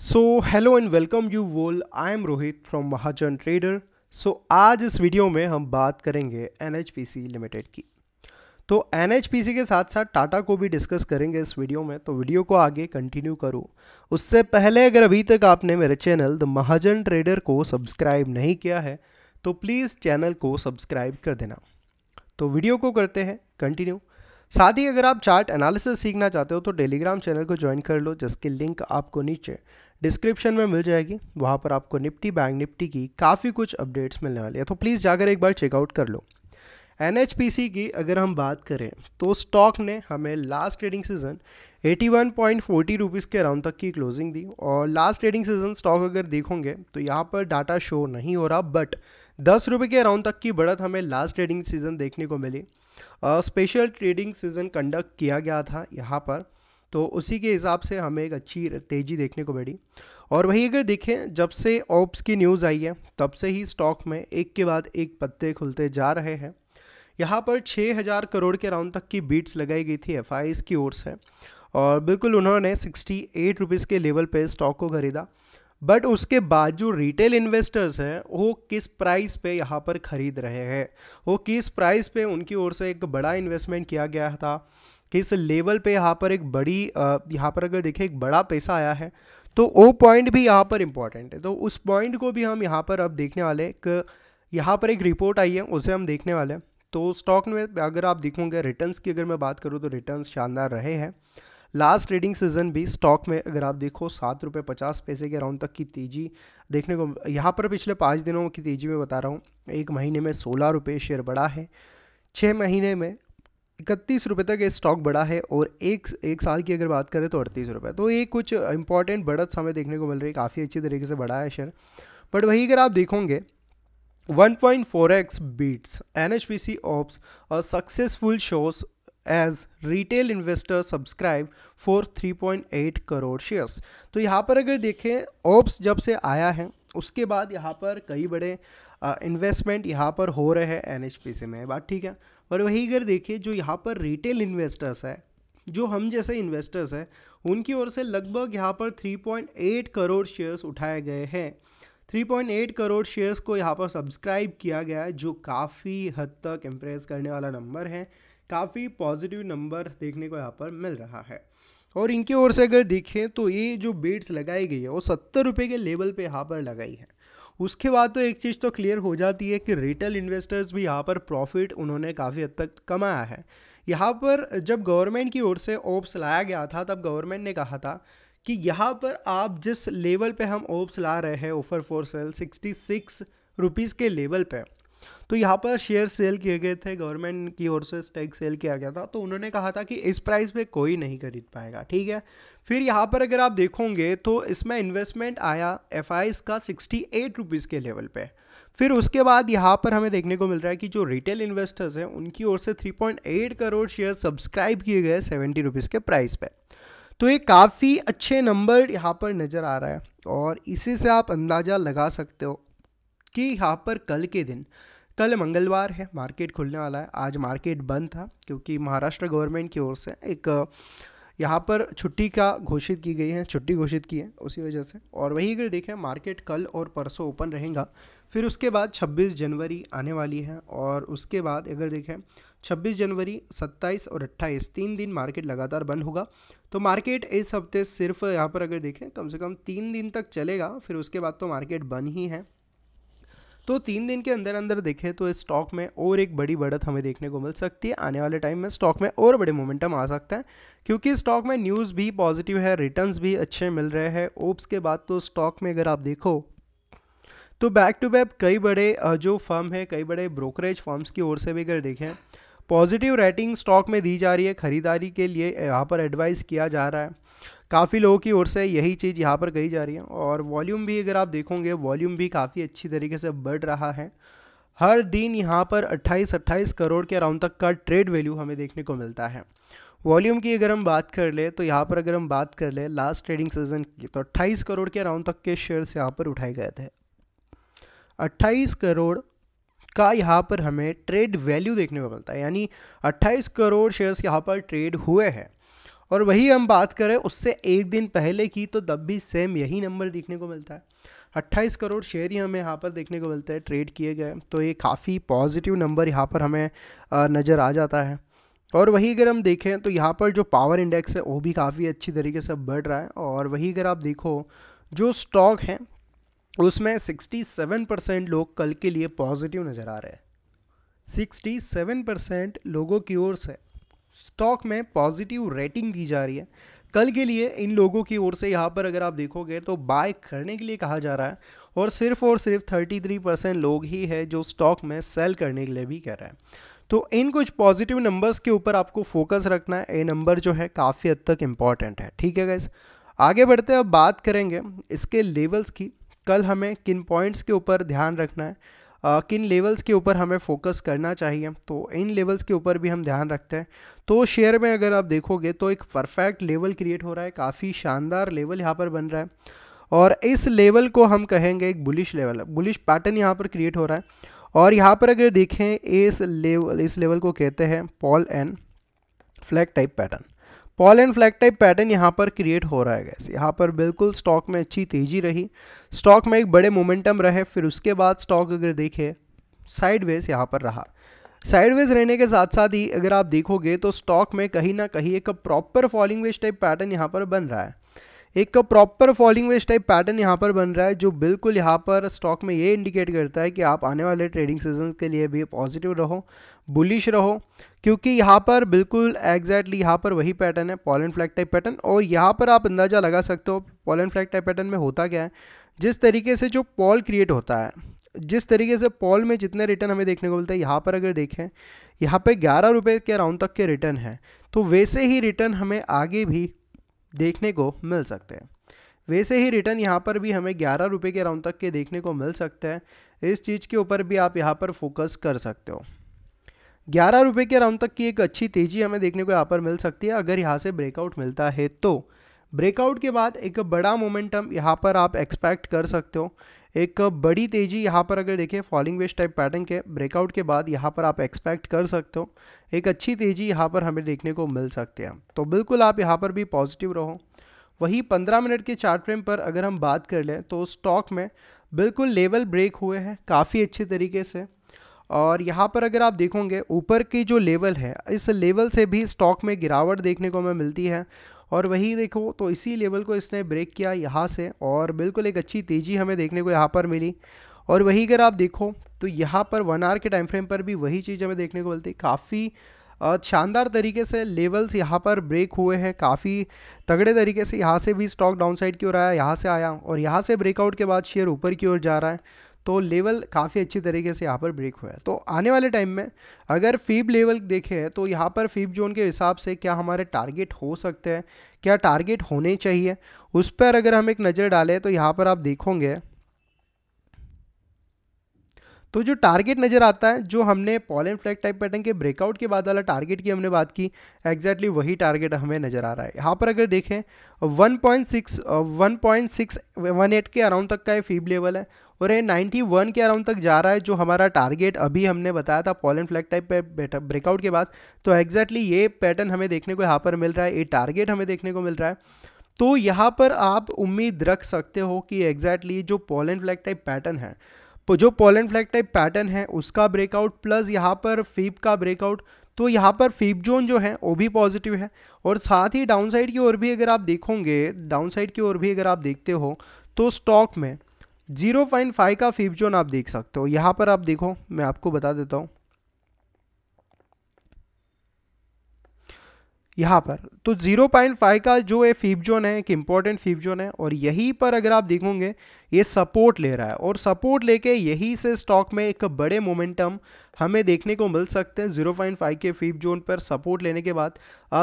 so hello and welcome you all I am Rohit from Mahajan trader so आज इस video में हम बात करेंगे एन लिमिटेड की तो एन के साथ साथ टाटा को भी डिस्कस करेंगे इस वीडियो में तो वीडियो को आगे कंटिन्यू करूँ उससे पहले अगर अभी तक आपने मेरे चैनल द महाजन ट्रेडर को सब्सक्राइब नहीं किया है तो प्लीज़ चैनल को सब्सक्राइब कर देना तो वीडियो को करते हैं कंटिन्यू साथ ही अगर आप चार्ट एनालिसिस सीखना चाहते हो तो टेलीग्राम चैनल को ज्वाइन कर लो जिसकी लिंक आपको नीचे डिस्क्रिप्शन में मिल जाएगी वहाँ पर आपको निफ्टी बैंक निफ्टी की काफ़ी कुछ अपडेट्स मिलने वाली है तो प्लीज़ जाकर एक बार चेकआउट कर लो एन की अगर हम बात करें तो स्टॉक ने हमें लास्ट ट्रेडिंग सीजन 81.40 वन के अराउंड तक की क्लोजिंग दी और लास्ट ट्रेडिंग सीजन स्टॉक अगर देखोगे तो यहाँ पर डाटा शो नहीं हो रहा बट दस रुपये के अराउंड तक की बढ़त हमें लास्ट ट्रेडिंग सीजन देखने को मिली स्पेशल ट्रेडिंग सीजन कंडक्ट किया गया था यहाँ पर तो उसी के हिसाब से हमें एक अच्छी तेज़ी देखने को मिली और वहीं अगर देखें जब से ऑप्स की न्यूज़ आई है तब से ही स्टॉक में एक के बाद एक पत्ते खुलते जा रहे हैं यहाँ पर 6000 करोड़ के राउंड तक की बीट्स लगाई गई थी एफ की ओर से और बिल्कुल उन्होंने सिक्सटी एट रुपीज़ के लेवल पे स्टॉक को खरीदा बट उसके बाद जो रिटेल इन्वेस्टर्स हैं वो किस प्राइस पे यहाँ पर ख़रीद रहे हैं वो किस प्राइस पे उनकी ओर से एक बड़ा इन्वेस्टमेंट किया गया था कि इस लेवल पे यहाँ पर एक बड़ी यहाँ पर अगर देखें एक बड़ा पैसा आया है तो वो पॉइंट भी यहाँ पर इम्पॉर्टेंट है तो उस पॉइंट को भी हम यहाँ पर अब देखने वाले एक यहाँ पर एक रिपोर्ट आई है उसे हम देखने वाले हैं तो स्टॉक में अगर आप देखोगे रिटर्न्स की अगर मैं बात करूँ तो रिटर्न्स शानदार रहे हैं लास्ट ट्रेडिंग सीजन भी स्टॉक में अगर आप देखो सात रुपये पचास पैसे के अराउंड तक की तेज़ी देखने को यहाँ पर पिछले पाँच दिनों की तेज़ी में बता रहा हूँ एक महीने में सोलह रुपये शेयर बढ़ा है छः महीने में इकतीस रुपये तक ये स्टॉक बढ़ा है और एक एक साल की अगर बात करें तो अड़तीस रुपये तो ये कुछ इंपॉर्टेंट बढ़त समय देखने को मिल रही है काफ़ी अच्छी तरीके से बढ़ा है शेयर बट वही अगर आप देखोगे 1.4x ऑप्स और successful shows as retail investor subscribe for three point eight crore shares तो यहाँ पर अगर देखें ऑप्स जब से आया है उसके बाद यहाँ पर कई बड़े इन्वेस्टमेंट यहाँ पर हो रहे हैं एन एच पी सी में बात ठीक है और वही अगर देखिए जो यहाँ पर रिटेल इन्वेस्टर्स है जो हम जैसे इन्वेस्टर्स हैं उनकी ओर से लगभग यहाँ पर 3.8 करोड़ शेयर्स उठाए गए हैं 3.8 करोड़ शेयर्स को यहाँ पर सब्सक्राइब किया गया है जो काफ़ी हद तक इम्प्रेस करने वाला नंबर है काफ़ी पॉजिटिव नंबर देखने को यहाँ पर मिल रहा है और इनकी ओर से अगर देखें तो ये जो बेट्स लगाई गई है वो सत्तर रुपये के लेवल पे यहाँ पर लगाई है उसके बाद तो एक चीज़ तो क्लियर हो जाती है कि रिटेल इन्वेस्टर्स भी यहाँ पर प्रॉफिट उन्होंने काफ़ी हद तक कमाया है यहाँ पर जब गवर्नमेंट की ओर से ओप्स लाया गया था तब गवर्नमेंट ने कहा था कि यहाँ पर आप जिस लेवल पे हम ओप्स ला रहे हैं offer for sale sixty six rupees के लेवल पे तो यहाँ पर शेयर सेल किए गए थे गवर्नमेंट की ओर से स्टेक सेल किया गया था तो उन्होंने कहा था कि इस प्राइस पे कोई नहीं खरीद पाएगा ठीक है फिर यहाँ पर अगर आप देखोगे तो इसमें इन्वेस्टमेंट आया एफ का सिक्सटी एट के लेवल पर फिर उसके बाद यहाँ पर हमें देखने को मिल रहा है कि जो रिटेल इन्वेस्टर्स हैं उनकी ओर से 3.8 करोड़ शेयर सब्सक्राइब किए गए सेवेंटी रुपीज़ के प्राइस पे तो ये काफ़ी अच्छे नंबर यहाँ पर नज़र आ रहा है और इसी से आप अंदाज़ा लगा सकते हो कि यहाँ पर कल के दिन कल मंगलवार है मार्केट खुलने वाला है आज मार्केट बंद था क्योंकि महाराष्ट्र गवर्नमेंट की ओर से एक यहाँ पर छुट्टी का घोषित की गई है छुट्टी घोषित की है उसी वजह से और वही अगर देखें मार्केट कल और परसों ओपन रहेगा फिर उसके बाद 26 जनवरी आने वाली है और उसके बाद अगर देखें 26 जनवरी 27 और 28 तीन दिन मार्केट लगातार बंद होगा तो मार्केट इस हफ्ते सिर्फ यहाँ पर अगर देखें कम से कम तीन दिन तक चलेगा फिर उसके बाद तो मार्केट बंद ही है तो तीन दिन के अंदर अंदर देखें तो इस स्टॉक में और एक बड़ी बढ़त हमें देखने को मिल सकती है आने वाले टाइम में स्टॉक में और बड़े मोमेंटम आ सकते हैं क्योंकि स्टॉक में न्यूज़ भी पॉजिटिव है रिटर्न्स भी अच्छे मिल रहे हैं ओप्स के बाद तो स्टॉक में अगर आप देखो तो बैक टू बैक कई बड़े जो फर्म है कई बड़े ब्रोकरेज फर्म्स की ओर से भी अगर देखें पॉजिटिव रेटिंग स्टॉक में दी जा रही है ख़रीदारी के लिए यहाँ पर एडवाइस किया जा रहा है काफ़ी लोगों की ओर से यही चीज़ यहाँ पर कही जा रही है और वॉल्यूम भी अगर आप देखोगे वॉल्यूम भी काफ़ी अच्छी तरीके से बढ़ रहा है हर दिन यहाँ पर 28-28 करोड़ के अराउंड तक का ट्रेड वैल्यू हमें देखने को मिलता है वॉल्यूम की अगर हम बात कर ले तो यहाँ पर अगर हम बात कर ले लास्ट ट्रेडिंग सीजन की तो 28 करोड़ के अराउंड तक के शेयर्स यहाँ पर उठाए गए थे 28 करोड़ का यहाँ पर हमें ट्रेड वैल्यू देखने को मिलता है यानी 28 करोड़ शेयर्स यहाँ पर ट्रेड हुए हैं और वही हम बात करें उससे एक दिन पहले की तो तब भी सेम यही नंबर देखने को मिलता है 28 करोड़ शेयर ही हमें यहाँ पर देखने को मिलता है ट्रेड किए गए तो ये काफ़ी पॉजिटिव नंबर यहाँ पर हमें नज़र आ जाता है और वही अगर हम देखें तो यहाँ पर जो पावर इंडेक्स है वो भी काफ़ी अच्छी तरीके से बढ़ रहा है और वही अगर आप देखो जो स्टॉक हैं उसमें 67 परसेंट लोग कल के लिए पॉजिटिव नज़र आ रहे हैं 67 परसेंट लोगों की ओर से स्टॉक में पॉजिटिव रेटिंग दी जा रही है कल के लिए इन लोगों की ओर से यहाँ पर अगर आप देखोगे तो बाय करने के लिए कहा जा रहा है और सिर्फ और सिर्फ 33 परसेंट लोग ही है जो स्टॉक में सेल करने के लिए भी कह रहे हैं तो इन कुछ पॉजिटिव नंबर्स के ऊपर आपको फोकस रखना है ये नंबर जो है काफ़ी हद तक इम्पॉर्टेंट है ठीक है गैस आगे बढ़ते अब बात करेंगे इसके लेवल्स की कल हमें किन पॉइंट्स के ऊपर ध्यान रखना है आ, किन लेवल्स के ऊपर हमें फोकस करना चाहिए तो इन लेवल्स के ऊपर भी हम ध्यान रखते हैं तो शेयर में अगर आप देखोगे तो एक परफेक्ट लेवल क्रिएट हो रहा है काफ़ी शानदार लेवल यहाँ पर बन रहा है और इस लेवल को हम कहेंगे एक बुलिश लेवल बुलिश पैटर्न यहाँ पर क्रिएट हो रहा है और यहाँ पर अगर देखें इस लेवल इस लेवल को कहते हैं pole and flag type pattern pole and flag type pattern यहाँ पर क्रिएट हो रहा है गैस यहाँ पर बिल्कुल स्टॉक में अच्छी तेज़ी रही स्टॉक में एक बड़े मोमेंटम रहे फिर उसके बाद स्टॉक अगर देखे साइडवेज यहाँ पर रहा साइडवेज रहने के साथ साथ ही अगर आप देखोगे तो स्टॉक में कहीं ना कहीं एक proper falling wedge type pattern यहाँ पर बन रहा है एक प्रॉपर फॉलिंग वेस्ट टाइप पैटर्न यहाँ पर बन रहा है जो बिल्कुल यहाँ पर स्टॉक में ये इंडिकेट करता है कि आप आने वाले ट्रेडिंग सीजन के लिए भी पॉजिटिव रहो बुलिश रहो क्योंकि यहाँ पर बिल्कुल एग्जैक्टली यहाँ पर वही पैटर्न है पॉलन फ्लैग टाइप पैटर्न और यहाँ पर आप अंदाज़ा लगा सकते हो पॉलन फ्लैग टाइप पैटर्न में होता क्या है जिस तरीके से जो पॉल क्रिएट होता है जिस तरीके से पॉल में जितने रिटर्न हमें देखने को मिलता है यहाँ पर अगर देखें यहाँ पर ग्यारह रुपये के राउंड तक के रिटर्न है तो वैसे ही रिटर्न हमें आगे भी देखने को मिल सकते हैं वैसे ही रिटर्न यहाँ पर भी हमें ग्यारह रुपये के राउंड तक के देखने को मिल सकते हैं इस चीज़ के ऊपर भी आप यहाँ पर फोकस कर सकते हो ग्यारह रुपये के राउंड तक की एक अच्छी तेज़ी हमें देखने को यहाँ पर मिल सकती है अगर यहाँ से ब्रेकआउट मिलता है तो ब्रेकआउट के बाद एक बड़ा मोमेंटम यहाँ पर आप एक्सपेक्ट कर सकते हो एक बड़ी तेज़ी यहाँ पर अगर देखें फॉलिंग वेस्ट टाइप पैटर्न के ब्रेकआउट के बाद यहाँ पर आप एक्सपेक्ट कर सकते हो एक अच्छी तेज़ी यहाँ पर हमें देखने को मिल सकती है तो बिल्कुल आप यहाँ पर भी पॉजिटिव रहो वही पंद्रह मिनट के चार्ट फ्रेम पर अगर हम बात कर लें तो स्टॉक में बिल्कुल लेवल ब्रेक हुए हैं काफ़ी अच्छे तरीके से और यहाँ पर अगर आप देखोगे ऊपर की जो लेवल है इस लेवल से भी स्टॉक में गिरावट देखने को हमें मिलती है और वही देखो तो इसी लेवल को इसने ब्रेक किया यहाँ से और बिल्कुल एक अच्छी तेज़ी हमें देखने को यहाँ पर मिली और वही अगर आप देखो तो यहाँ पर वन आवर के टाइम फ्रेम पर भी वही चीज़ हमें देखने को मिलती काफ़ी शानदार तरीके से लेवल्स यहाँ पर ब्रेक हुए हैं काफ़ी तगड़े तरीके से यहाँ से भी स्टॉक डाउनसाइड की ओर आया यहाँ से आया और यहाँ से ब्रेकआउट के बाद शेयर ऊपर की ओर जा रहा है तो लेवल काफ़ी अच्छी तरीके से यहाँ पर ब्रेक हुआ है तो आने वाले टाइम में अगर फीब लेवल देखें तो यहाँ पर फीब जोन के हिसाब से क्या हमारे टारगेट हो सकते हैं क्या टारगेट होने चाहिए उस पर अगर हम एक नज़र डालें तो यहाँ पर आप देखोगे तो जो टारगेट नज़र आता है जो हमने पॉलन फ्लैग टाइप पैटर्न के ब्रेकआउट के बाद वाला टारगेट की हमने बात की एग्जैक्टली exactly वही टारगेट हमें नज़र आ रहा है यहाँ पर अगर देखें 1.6 1.618 के अराउंड तक का ये फीब लेवल है और ये 91 के अराउंड तक जा रहा है जो हमारा टारगेट अभी हमने बताया था पॉलन फ्लैग टाइप पर ब्रेकआउट के बाद तो एग्जैक्टली exactly ये पैटर्न हमें देखने को यहाँ पर मिल रहा है ये टारगेट हमें देखने को मिल रहा है तो यहाँ पर आप उम्मीद रख सकते हो कि एग्जैक्टली exactly जो पॉलन फ्लैग टाइप पैटर्न है तो जो पोलन फ्लैग टाइप पैटर्न है उसका ब्रेकआउट प्लस यहाँ पर फीप का ब्रेकआउट तो यहाँ पर फीप जोन जो है वो भी पॉजिटिव है और साथ ही डाउन साइड की ओर भी अगर आप देखोगे डाउन साइड की ओर भी अगर आप देखते हो तो स्टॉक में जीरो पॉइंट फाइव का फीप जोन आप देख सकते हो यहाँ पर आप देखो मैं आपको बता देता हूँ यहाँ पर तो 0.5 का जो ये फीप जोन है एक इम्पॉर्टेंट फीप जोन है और यहीं पर अगर आप देखोगे ये सपोर्ट ले रहा है और सपोर्ट लेके यही से स्टॉक में एक बड़े मोमेंटम हमें देखने को मिल सकते हैं जीरो पॉइंट फाइव के फीप जोन पर सपोर्ट लेने के बाद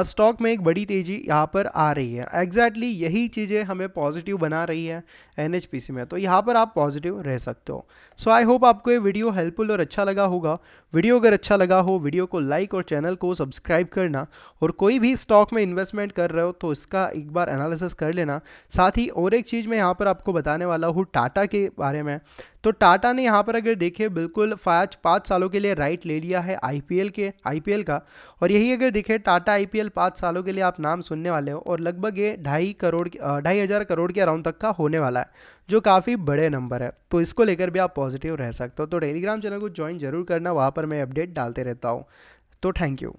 स्टॉक में एक बड़ी तेज़ी यहाँ पर आ रही है एग्जैक्टली exactly यही चीज़ें हमें पॉजिटिव बना रही है एन में तो यहाँ पर आप पॉजिटिव रह सकते हो सो आई होप आपको ये वीडियो हेल्पफुल और अच्छा लगा होगा वीडियो अगर अच्छा लगा हो वीडियो को लाइक और चैनल को सब्सक्राइब करना और कोई भी स्टॉक में इन्वेस्टमेंट कर रहे हो तो इसका एक बार एनालिसिस कर लेना साथ ही और एक चीज़ मैं यहाँ पर आपको बताने वाला हूँ टाटा के बारे में तो टाटा ने यहाँ पर अगर देखे बिल्कुल पाँच पाँच सालों के लिए राइट ले लिया है आईपीएल के आईपीएल का और यही अगर देखे टाटा आईपीएल पाँच सालों के लिए आप नाम सुनने वाले हो और लगभग ये ढाई करोड़ ढाई हज़ार करोड़ के अराउंड तक का होने वाला है जो काफ़ी बड़े नंबर है तो इसको लेकर भी आप पॉजिटिव रह सकते हो तो टेलीग्राम चैनल को ज्वाइन जरूर करना वहाँ पर मैं अपडेट डालते रहता हूँ तो थैंक यू